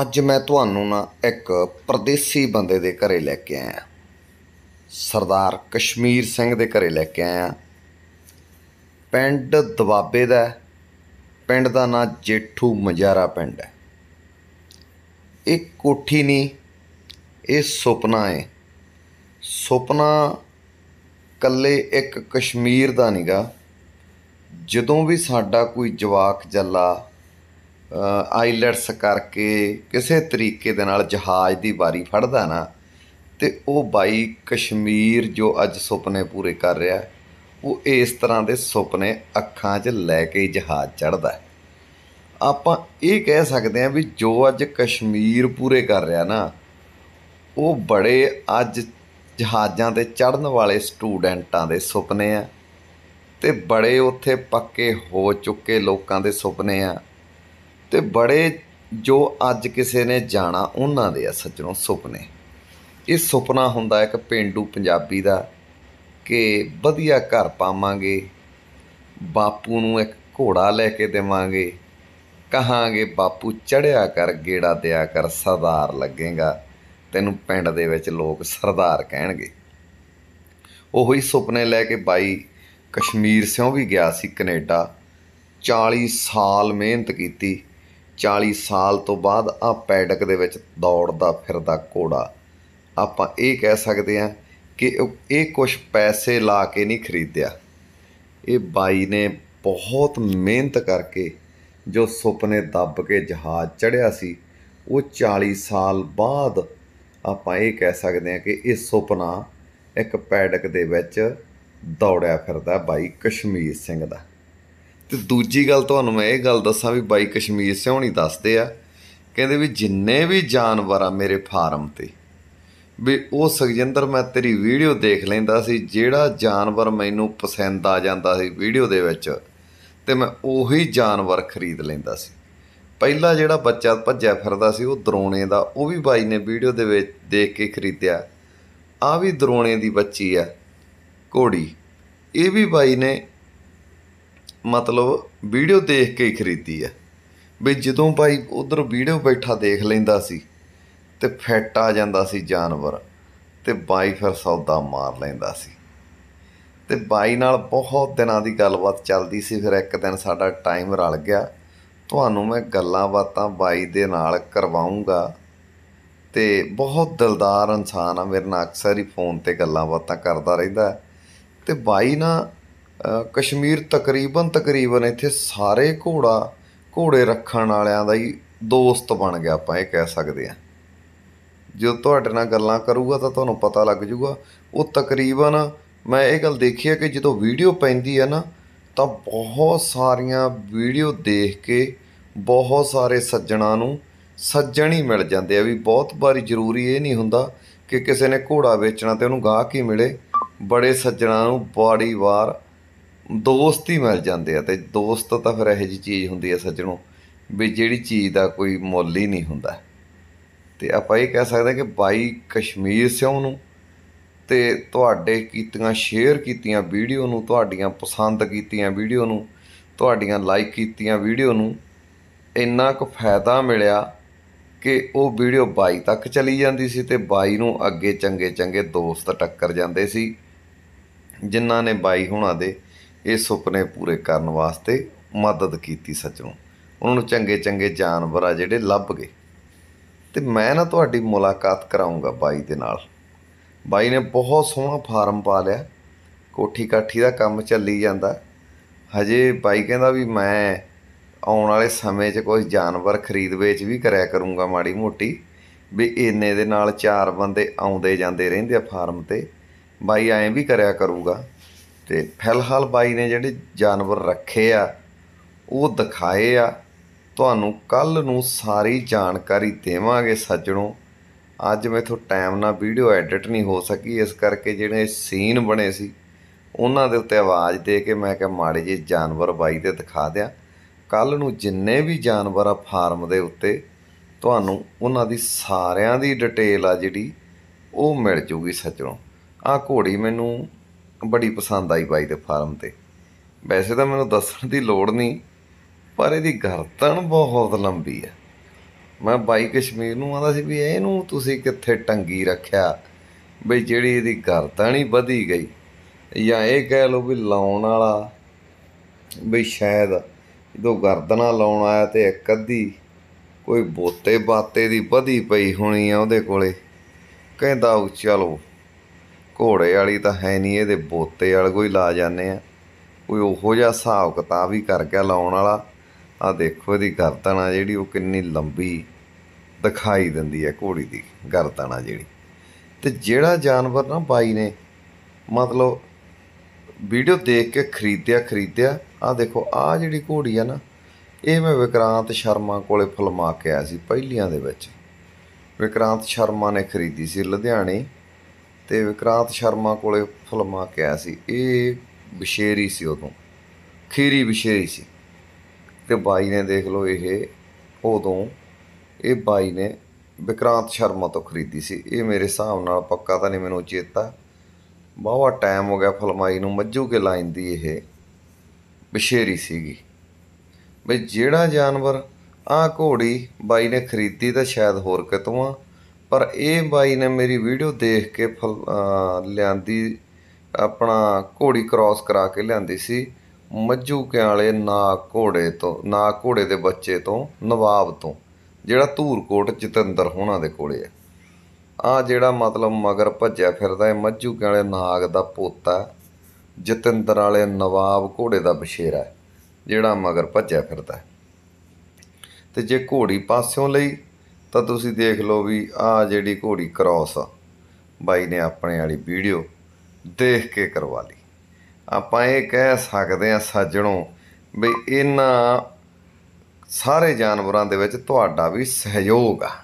ਅੱਜ ਮੈਂ ਤੁਹਾਨੂੰ ਨਾ ਇੱਕ ਪਰਦੇਸੀ ਬੰਦੇ ਦੇ ਘਰੇ ਲੈ ਕੇ ਆਇਆ ਸਰਦਾਰ ਕਸ਼ਮੀਰ ਸਿੰਘ ਦੇ ਘਰੇ ਲੈ ਕੇ ਆਇਆ ਪਿੰਡ ਦਵਾਬੇ ਦਾ ਪਿੰਡ ਦਾ ਨਾਂ ਜੇਠੂ ਮਜਾਰਾ ਪਿੰਡ ਹੈ ਇਹ ਕੋਠੀ ਨਹੀਂ ਇਹ ਸੁਪਨਾ ਹੈ ਸੁਪਨਾ ਕੱਲੇ ਇੱਕ ਕਸ਼ਮੀਰ ਦਾ ਨਹੀਂਗਾ ਜਦੋਂ ਵੀ ਸਾਡਾ ਕੋਈ ਜਵਾਕ ਜੱਲਾ ਆਈਲੈਟਸ ਕਰਕੇ ਕਿਸੇ ਤਰੀਕੇ ਦੇ ਨਾਲ ਜਹਾਜ਼ ਦੀ ਵਾਰੀ ਫੜਦਾ ਨਾ ਤੇ ਉਹ ਬਾਈ ਕਸ਼ਮੀਰ ਜੋ ਅੱਜ ਸੁਪਨੇ ਪੂਰੇ ਕਰ ਰਿਹਾ ਉਹ ਇਸ ਤਰ੍ਹਾਂ ਦੇ ਸੁਪਨੇ ਅੱਖਾਂ 'ਚ ਲੈ ਕੇ ਜਹਾਜ਼ ਚੜਦਾ ਆਪਾਂ ਇਹ ਕਹਿ ਸਕਦੇ ਹਾਂ ਵੀ ਜੋ ਅੱਜ ਕਸ਼ਮੀਰ ਪੂਰੇ ਕਰ ਰਿਹਾ ਨਾ ਉਹ ਬੜੇ ਅੱਜ ਜਹਾਜ਼ਾਂ ਤੇ ਚੜਨ ਵਾਲੇ ਸਟੂਡੈਂਟਾਂ ਦੇ ਸੁਪਨੇ ਆ ਤੇ ਬੜੇ ਉੱਥੇ ਪੱਕੇ ਹੋ ਚੁੱਕੇ ਲੋਕਾਂ ਦੇ ਸੁਪਨੇ ਆ ਤੇ ਬੜੇ ਜੋ ਅੱਜ ਕਿਸੇ ਨੇ ਜਾਣਾ ਉਹਨਾਂ ਦੇ ਆ ਸੱਜਣੋ ਸੁਪਨੇ ਇਹ ਸੁਪਨਾ ਹੁੰਦਾ ਇੱਕ ਪਿੰਡੂ ਪੰਜਾਬੀ ਦਾ ਕਿ ਵਧੀਆ ਘਰ ਪਾਵਾਂਗੇ ਬਾਪੂ ਨੂੰ ਇੱਕ ਘੋੜਾ ਲੈ ਕੇ ਦੇਵਾਂਗੇ ਕਹਾਂਗੇ ਬਾਪੂ ਚੜਿਆ ਕਰ ਗੇੜਾ ਦਿਆ ਕਰ ਸਰਦਾਰ ਲੱਗੇਗਾ ਤੈਨੂੰ ਪਿੰਡ ਦੇ ਵਿੱਚ ਲੋਕ ਸਰਦਾਰ ਕਹਿਣਗੇ ਉਹੋ ਹੀ ਸੁਪਨੇ ਲੈ ਕੇ ਬਾਈ ਕਸ਼ਮੀਰ ਸਿਓ ਵੀ ਗਿਆ ਸੀ ਕੈਨੇਡਾ 40 ਸਾਲ ਮਿਹਨਤ ਕੀਤੀ 40 ਸਾਲ ਤੋਂ ਬਾਅਦ ਆ ਪੈਡਕ ਦੇ ਵਿੱਚ ਦੌੜਦਾ ਫਿਰਦਾ ਘੋੜਾ ਆਪਾਂ ਇਹ ਕਹਿ ਸਕਦੇ ਆ ਕਿ ਇਹ ਕੁਝ ਪੈਸੇ ਲਾ ਕੇ ਨਹੀਂ ਖਰੀਦਿਆ ਇਹ ਬਾਈ ਨੇ ਬਹੁਤ ਮਿਹਨਤ ਕਰਕੇ ਜੋ ਸੁਪਨੇ ਦੱਬ ਕੇ ਜਹਾਜ਼ ਚੜਿਆ ਸੀ ਉਹ 40 ਸਾਲ ਬਾਅਦ ਆਪਾਂ ਇਹ ਕਹਿ ਸਕਦੇ ਹਾਂ ਕਿ ਇਹ ਸੁਪਨਾ ਇੱਕ ਪੈਡਕ ਦੇ ਵਿੱਚ ਦੌੜਿਆ ਫਿਰਦਾ ਬਾਈ ਕਸ਼ਮੀਰ ਸਿੰਘ ਦਾ ਤੇ ਦੂਜੀ ਗੱਲ ਤੁਹਾਨੂੰ ਮੈਂ ਇਹ ਗੱਲ ਦੱਸਾਂ ਵੀ ਬਾਈ ਕਸ਼ਮੀਰ ਸਿਉਣੀ ਦੱਸਦੇ ਆ ਕਹਿੰਦੇ ਵੀ ਜਿੰਨੇ ਵੀ ਜਾਨਵਰ ਆ ਮੇਰੇ ਫਾਰਮ ਤੇ ਵੀ ਉਹ ਸੁਖਜਿੰਦਰ ਮੈਂ ਤੇਰੀ ਵੀਡੀਓ ਦੇਖ ਲੈਂਦਾ ਸੀ ਜਿਹੜਾ ਜਾਨਵਰ ਮੈਨੂੰ ਪਸੰਦ ਆ ਜਾਂਦਾ ਸੀ ਵੀਡੀਓ ਦੇ ਵਿੱਚ ਤੇ ਮੈਂ ਉਹੀ ਜਾਨਵਰ ਖਰੀਦ ਲੈਂਦਾ ਸੀ ਪਹਿਲਾ ਜਿਹੜਾ ਬੱਚਾ ਭੱਜਿਆ ਫਿਰਦਾ ਸੀ ਉਹ ਦਰੋਣੇ ਦਾ ਉਹ ਵੀ ਬਾਈ ਨੇ ਵੀਡੀਓ ਦੇ ਵਿੱਚ ਦੇਖ ਕੇ ਖਰੀਦਿਆ ਆ ਵੀ ਦਰੋਣੇ ਦੀ ਬੱਚੀ ਆ ਘੋੜੀ ਇਹ ਵੀ ਬਾਈ ਨੇ ਮਤਲਬ ਵੀਡੀਓ ਦੇਖ ਕੇ ਹੀ ਖਰੀਦੀ ਆ ਵੀ ਜਦੋਂ ਭਾਈ ਉਧਰ ਵੀਡੀਓ ਬੈਠਾ ਦੇਖ ਲੈਂਦਾ ਸੀ ਤੇ ਫੈਟ ਆ ਜਾਂਦਾ ਸੀ ਜਾਨਵਰ ਤੇ ਬਾਈ ਫਿਰ ਸੌਦਾ ਮਾਰ ਲੈਂਦਾ ਸੀ ਤੇ ਬਾਈ ਨਾਲ ਬਹੁਤ ਦਿਨਾਂ ਦੀ ਗੱਲਬਾਤ ਚੱਲਦੀ ਸੀ ਫਿਰ ਇੱਕ ਦਿਨ ਸਾਡਾ ਟਾਈਮ ਰਲ ਗਿਆ ਤੁਹਾਨੂੰ ਮੈਂ ਗੱਲਾਂ ਬਾਤਾਂ ਬਾਈ ਦੇ ਨਾਲ ਕਰਵਾਉਂਗਾ ਤੇ ਬਹੁਤ ਦਿਲਦਾਰ ਇਨਸਾਨ ਆ ਮੇਰੇ ਨਾਲ ਅਕਸਰ ਹੀ ਫੋਨ ਤੇ ਗੱਲਾਂ ਬਾਤਾਂ ਕਰਦਾ ਰਹਿੰਦਾ ਤੇ ਬਾਈ ਨਾ ਕਸ਼ਮੀਰ ਤਕਰੀਬਨ ਤਕਰੀਬਨ ਇੱਥੇ ਸਾਰੇ ਘੋੜਾ ਘੋੜੇ ਰੱਖਣ ਵਾਲਿਆਂ ਦਾ ਹੀ ਦੋਸਤ ਬਣ ਗਿਆ ਆਪਾਂ ਇਹ ਕਹਿ ਸਕਦੇ ਆ ਜੋ ਤੁਹਾਡੇ ਨਾਲ ਗੱਲਾਂ ਕਰੂਗਾ ਤਾਂ ਤੁਹਾਨੂੰ ਪਤਾ ਲੱਗ ਜੂਗਾ ਉਹ ਤਕਰੀਬਨ ਮੈਂ ਇਹ ਗੱਲ ਦੇਖੀ ਹੈ ਕਿ ਜਦੋਂ ਵੀਡੀਓ ਪੈਂਦੀ ਹੈ ਨਾ ਤਾਂ ਬਹੁਤ ਸਾਰੀਆਂ ਵੀਡੀਓ ਦੇਖ ਕੇ ਬਹੁਤ ਸਾਰੇ ਸੱਜਣਾ ਨੂੰ ਸੱਜਣ ਹੀ ਮਿਲ ਜਾਂਦੇ ਆ ਵੀ ਬਹੁਤ ਵਾਰੀ ਜ਼ਰੂਰੀ ਇਹ ਨਹੀਂ ਹੁੰਦਾ ਕਿ ਕਿਸੇ ਨੇ ਘੋੜਾ ਵੇਚਣਾ ਤੇ ਉਹਨੂੰ ਗਾਹਕ ਹੀ ਮਿਲੇ ਬੜੇ ਸੱਜਣਾ ਨੂੰ ਬਾੜੀ ਵਾਰ ਦੋਸਤ ਹੀ ਮਿਲ ਜਾਂਦੇ ਆ ਤੇ ਦੋਸਤ ਤਾਂ ਫਿਰ ਇਹੋ ਜੀ ਚੀਜ਼ ਹੁੰਦੀ ਆ ਸੱਜਣੋ ਵੀ ਜਿਹੜੀ ਚੀਜ਼ ਦਾ ਕੋਈ ਮੁੱਲ ਹੀ ਨਹੀਂ ਹੁੰਦਾ ਤੇ ਆਪਾਂ ਇਹ ਕਹਿ ਸਕਦੇ ਕਿ ਬਾਈ ਕਸ਼ਮੀਰ ਸਿਉ ਨੂੰ ਤੇ ਤੁਹਾਡੇ ਕੀਤੀਆਂ ਸ਼ੇਅਰ ਕੀਤੀਆਂ ਵੀਡੀਓ ਨੂੰ ਤੁਹਾਡੀਆਂ ਪਸੰਦ ਕੀਤੀਆਂ ਵੀਡੀਓ ਨੂੰ ਤੁਹਾਡੀਆਂ ਲਾਈਕ ਕੀਤੀਆਂ ਵੀਡੀਓ ਨੂੰ ਇੰਨਾ ਕੁ ਫਾਇਦਾ ਮਿਲਿਆ ਕਿ ਉਹ ਵੀਡੀਓ ਬਾਈ ਤੱਕ ਚਲੀ ਜਾਂਦੀ ਸੀ ਤੇ ਬਾਈ ਨੂੰ ਅੱਗੇ ਚੰਗੇ ਚੰਗੇ ਦੋਸਤ ਟੱਕਰ ਜਾਂਦੇ ਸੀ ਜਿਨ੍ਹਾਂ ਨੇ ਬਾਈ ਹੁਣਾਂ ਦੇ ਇਹ ਸੁਪਨੇ ਪੂਰੇ ਕਰਨ ਵਾਸਤੇ ਮਦਦ ਕੀਤੀ ਸੱਜਣੋ ਉਹਨਾਂ ਨੂੰ ਚੰਗੇ ਚੰਗੇ ਜਾਨਵਰ ਆ ਜਿਹੜੇ ਲੱਭ ਗਏ ਤੇ ਮੈਂ ਨਾ ਤੁਹਾਡੀ ਮੁਲਾਕਾਤ ਕਰਾਉਂਗਾ ਬਾਈ ਦੇ ਨਾਲ ਬਾਈ ਨੇ ਬਹੁਤ ਸੋਹਣਾ ਫਾਰਮ ਪਾ ਲਿਆ ਕੋਠੀ ਕਾਠੀ ਦਾ ਕੰਮ ਚੱਲੀ ਜਾਂਦਾ ਹਜੇ ਬਾਈ ਕਹਿੰਦਾ ਵੀ ਮੈਂ ਆਉਣ ਵਾਲੇ ਸਮੇਂ 'ਚ ਕੋਈ ਜਾਨਵਰ ਖਰੀਦ ਵੇਚ ਵੀ ਕਰਿਆ ਕਰੂੰਗਾ ਮਾੜੀ ਮੋਟੀ ਵੀ ਇੰਨੇ ਦੇ ਨਾਲ ਚਾਰ ਬੰਦੇ ਆਉਂਦੇ ਜਾਂਦੇ ਰਹਿੰਦੇ ਆ ਫਾਰਮ ਤੇ ਬਾਈ ਐਂ ਵੀ ਕਰਿਆ ਕਰੂਗਾ ਤੇ ਫਿਲਹਾਲ ਬਾਈ ਨੇ ਜਿਹੜੇ ਜਾਨਵਰ ਰੱਖੇ ਆ ਉਹ ਦਿਖਾਏ ਆ ਤੁਹਾਨੂੰ ਕੱਲ ਨੂੰ ਸਾਰੀ ਜਾਣਕਾਰੀ ਦੇਵਾਂਗੇ ਸੱਜਣੋ ਅੱਜ ਮੇਥੋਂ ਟਾਈਮ ਨਾਲ ਵੀਡੀਓ ਐਡਿਟ ਨਹੀਂ ਹੋ ਸਕੀ ਇਸ ਕਰਕੇ ਜਿਹੜੇ ਸੀਨ ਬਣੇ ਸੀ ਉਹਨਾਂ ਦੇ ਉੱਤੇ ਆਵਾਜ਼ ਦੇ ਕੇ ਮੈਂ ਕਿਹਾ ਮਾੜੇ ਜੇ ਜਾਨਵਰ ਬਾਈ ਦੇ ਦਿਖਾ ਦਿਆਂ ਕੱਲ ਨੂੰ ਜਿੰਨੇ ਵੀ ਜਾਨਵਰ ਆ ਫਾਰਮ ਦੇ ਉੱਤੇ ਤੁਹਾਨੂੰ ਉਹਨਾਂ ਦੀ ਸਾਰਿਆਂ ਦੀ ਡਿਟੇਲ ਆ ਜਿਹੜੀ ਉਹ ਮਿਲ ਜੂਗੀ ਸੱਜਣੋ ਆ ਘੋੜੀ ਮੈਨੂੰ ਬੜੀ ਪਸੰਦ ਆਈ ਬਾਈ ਦੇ ਫਾਰਮ ਤੇ ਵੈਸੇ ਤਾਂ ਮੈਨੂੰ ਦੱਸਣ ਦੀ ਲੋੜ ਨਹੀਂ ਪਰ ਇਹਦੀ ਗਰਦਨ ਬਹੁਤ ਲੰਬੀ ਹੈ ਮੈਂ ਬਾਈ ਕਸ਼ਮੀਰ ਨੂੰ ਆਂਦਾ ਸੀ ਵੀ ਇਹਨੂੰ ਤੁਸੀਂ ਕਿੱਥੇ ਟੰਗੀ ਰੱਖਿਆ ਵੀ ਜਿਹੜੀ ਇਹਦੀ ਗਰਦਨ ਹੀ ਵਧੀ ਗਈ ਜਾਂ ਇਹ ਕਹਿ ਲਓ ਵੀ ਲਾਉਣ ਵਾਲਾ ਵੀ ਸ਼ਾਇਦ ਜਦੋਂ ਗਰਦਨਾ ਲਾਉਣ ਆਇਆ ਤੇ ਇੱਕ ਅੱਧੀ ਕੋਈ ਬੋਤੇ ਬਾਤੇ ਦੀ ਵਧੀ ਪਈ ਹੋਣੀ ਆ ਉਹਦੇ ਕੋਲੇ ਕਹਿੰਦਾ ਚਲੋ ਘੋੜੇ ਵਾਲੀ ਤਾਂ ਹੈ ਨਹੀਂ ਇਹਦੇ ਬੋਤੇ ਵਾਲ ਕੋਈ ਲਾ ਜਾਂਦੇ ਆ ਕੋਈ ਉਹੋ ਜਿਹਾ ਹਿਸਾਬ ਕਿਤਾਬ ਹੀ ਕਰ ਗਿਆ ਲਾਉਣ ਵਾਲਾ ਆ ਦੇਖੋ ਇਹਦੀ ਗਰਦਨ ਆ ਜਿਹੜੀ ਉਹ ਕਿੰਨੀ ਲੰਬੀ ਦਿਖਾਈ ਦਿੰਦੀ ਹੈ ਘੋੜੀ ਦੀ ਗਰਦਨ ਆ ਜਿਹੜੀ ਤੇ ਜਿਹੜਾ ਜਾਨਵਰ ਨਾ ਬਾਈ ਨੇ ਮਤਲਬ ਵੀਡੀਓ ਦੇਖ ਕੇ ਖਰੀਦਿਆ ਖਰੀਦਿਆ ਆ ਦੇਖੋ ਆ ਜਿਹੜੀ ਘੋੜੀ ਆ ਨਾ ਇਹ ਮੈਂ ਵਿਕਰਾਂਤ ਸ਼ਰਮਾ ਕੋਲੇ ਫਲਮਾ ਕੇ ਆਇਆ ਸੀ ਪਹਿਲੀਆਂ ਦੇ ਵਿੱਚ ਵਿਕਰਾਂਤ ਸ਼ਰਮਾ ਨੇ ਖਰੀਦੀ ਸੀ ਲੁਧਿਆਣੇ ਤੇ ਵਿਕਰਾਂਤ ਸ਼ਰਮਾ ਕੋਲੇ ਕੇ ਆਇਆ ਸੀ ਇਹ ਬਸ਼ੇਰੀ ਸੀ ਉਦੋਂ ਖੀਰੀ ਬਸ਼ੇਰੀ ਸੀ ਤੇ ਬਾਈ ਨੇ ਦੇਖ ਲਓ ਇਹ ਉਦੋਂ ਇਹ ਬਾਈ ਨੇ ਵਿਕਰਾਂਤ ਸ਼ਰਮਾ ਤੋਂ ਖਰੀਦੀ ਸੀ ਇਹ ਮੇਰੇ ਹਿਸਾਬ ਨਾਲ ਪੱਕਾ ਤਾਂ ਨਹੀਂ ਮੈਨੂੰ ਚੇਤਾ ਬਹੁਤ ਟਾਈਮ ਹੋ ਗਿਆ ਫਲਮਾਈ ਨੂੰ ਮੱਝੂ ਕੇ ਲਾਈਨ ਦੀ ਇਹ ਬਸ਼ੇਰੀ ਸੀਗੀ ਵੀ ਜਿਹੜਾ ਜਾਨਵਰ ਆ ਘੋੜੀ ਬਾਈ ਨੇ ਖਰੀਦੀ ਤਾਂ ਸ਼ਾਇਦ ਹੋਰ ਕਿਤੋਂ ਆ ਪਰ ਇਹ ਬਾਈ ਨੇ ਮੇਰੀ ਵੀਡੀਓ ਦੇਖ ਕੇ ਲਿਆਂਦੀ ਆਪਣਾ ਘੋੜੀ ਕ੍ਰਾਸ ਕਰਾ ਕੇ ਲਿਆਂਦੀ ਸੀ ਮੱਝੂ ਕਿਆਲੇ ਨਾ ਘੋੜੇ ਤੋਂ ਨਾ ਘੋੜੇ ਦੇ ਬੱਚੇ ਤੋਂ ਨਵਾਬ ਤੋਂ ਜਿਹੜਾ ਧੂਰਕੋਟ ਜਤਿੰਦਰ ਹੋਣਾ ਦੇ ਕੋਲੇ ਆ ਆ ਜਿਹੜਾ ਮਤਲਬ ਮਗਰ ਭੱਜਿਆ ਫਿਰਦਾ ਹੈ ਮੱਝੂ ਕਿਆਲੇ ਨਾਗ ਦਾ ਪੋਤਾ ਜਤਿੰਦਰ ਵਾਲੇ ਨਵਾਬ ਘੋੜੇ ਦਾ ਬਸ਼ੇਰਾ ਜਿਹੜਾ ਮਗਰ ਭੱਜਿਆ ਫਿਰਦਾ ਤੇ ਜੇ ਘੋੜੀ ਪਾਸਿਓਂ ਲਈ ਤਾਂ ਤੁਸੀਂ ਦੇਖ ਲਓ ਵੀ ਆ ਜਿਹੜੀ ਘੋੜੀ ਕ੍ਰਾਸ ਆ ਬਾਈ ਨੇ ਆਪਣੇ ਵਾਲੀ ਵੀਡੀਓ ਦੇਖ ਕੇ ਕਰਵਾ ਲਈ ਆਪਾਂ ਇਹ ਕਹਿ ਸਕਦੇ ਆ ਸਾਜਣੋ ਵੀ ਇਹਨਾਂ ਸਾਰੇ ਜਾਨਵਰਾਂ ਦੇ ਵਿੱਚ ਤੁਹਾਡਾ ਵੀ ਸਹਿਯੋਗ ਆ